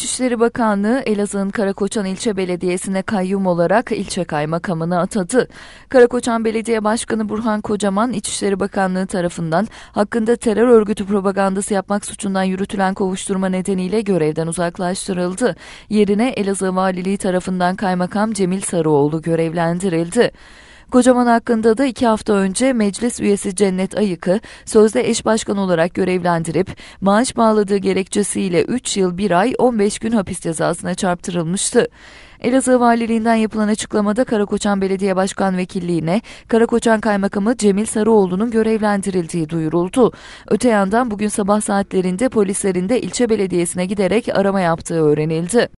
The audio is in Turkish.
İçişleri Bakanlığı Elazığ'ın Karakoçan İlçe Belediyesi'ne kayyum olarak ilçe kaymakamını atadı. Karakoçan Belediye Başkanı Burhan Kocaman İçişleri Bakanlığı tarafından hakkında terör örgütü propagandası yapmak suçundan yürütülen kovuşturma nedeniyle görevden uzaklaştırıldı. Yerine Elazığ Valiliği tarafından kaymakam Cemil Sarıoğlu görevlendirildi. Kocaman hakkında da iki hafta önce meclis üyesi Cennet Ayık'ı sözde eş başkan olarak görevlendirip maaş bağladığı gerekçesiyle 3 yıl 1 ay 15 gün hapis cezasına çarptırılmıştı. Elazığ Valiliğinden yapılan açıklamada Karakoçan Belediye Başkan Vekilliğine Karakoçan Kaymakamı Cemil Sarıoğlu'nun görevlendirildiği duyuruldu. Öte yandan bugün sabah saatlerinde polislerin de ilçe belediyesine giderek arama yaptığı öğrenildi.